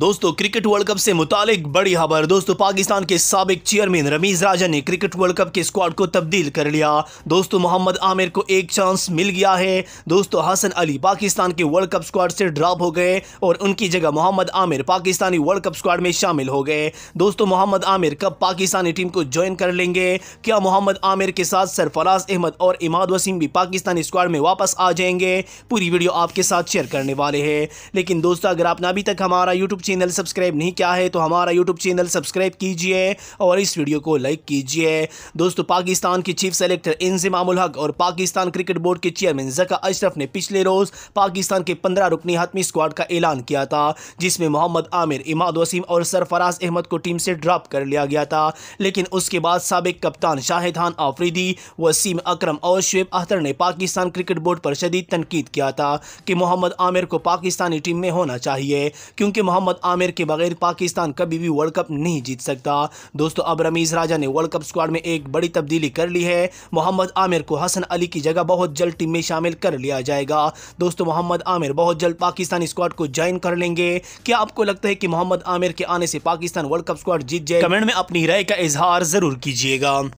दोस्तों cricket world cup से मुतालिक बड़ी खबर दोस्तों पाकिस्तान के सबक चेयरमैन रमीज राजा ने क्रिकेट वर्ल्ड कप के स्क्वाड को तब्दील कर लिया दोस्तों मोहम्मद आमिर को एक चांस मिल गया है दोस्तों हसन अली पाकिस्तान के वर्ल्ड कप स्क्वाड से ड्रॉप हो गए और उनकी जगह Mohammad Amir Pakistani world cup squad में शामिल हो गए दोस्तों मोहम्मद आमिर कब पाकिस्तानी टीम को ज्वाइन कर लेंगे क्या मोहम्मद आमिर के साथ सरफराज अहमद और इमाद वसीम भी पाकिस्तानी स्क्वाड में वापस आ जाएंगे पूरी वीडियो आपके साथ शेयर करने वाले हैं लेकिन दोस्तों अगर आपने अभी तक हमारा यूट्यूब चैनल सब्सक्राइब नहीं किया है तो हमारा यूट्यूब चैनल सब्सक्राइब कीजिए और इस वीडियो को लाइक कीजिए दोस्तों पाकिस्तान के चीफ सेलेक्टर इंजमामुल हक और पाकिस्तान क्रिकेट बोर्ड के चेयरमैन जका अशरफ ने पिछले रोज़ पाकिस्तान के पंद्रह रुकनी हतमी स्क्वाड का ऐलान किया था जिसमें मोहम्मद आमिर इमाद वसीम और सरफराज अहमद को टीम से ड्रॉप कर लिया गया था लेकिन उसके बाद सबक कप्तान शाहिद खान आफरीदी वसीम अक्रम और शुएब अख्तर ने पाकिस्तान क्रिकेट बोर्ड पर शदीद तनकीद किया था कि मोहम्मद आमिर को पाकिस्तानी टीम में होना चाहिए क्योंकि मोहम्मद आमिर के बगैर पाकिस्तान कभी भी वर्ल्ड कप नहीं जीत सकता दोस्तों अब रमीज राजा ने वर्ल्ड कप स्क्वाड में एक बड़ी तब्दीली कर ली है मोहम्मद आमिर को हसन अली की जगह बहुत जल्द टीम में शामिल कर लिया जाएगा दोस्तों मोहम्मद आमिर बहुत जल्द पाकिस्तान स्क्वाड को ज्वाइन कर लेंगे क्या आपको लगता है की मोहम्मद आमिर के आने से पाकिस्तान वर्ल्ड कप स्क्वाड जीत जाए कमेंट में अपनी राय का इजहार जरूर कीजिएगा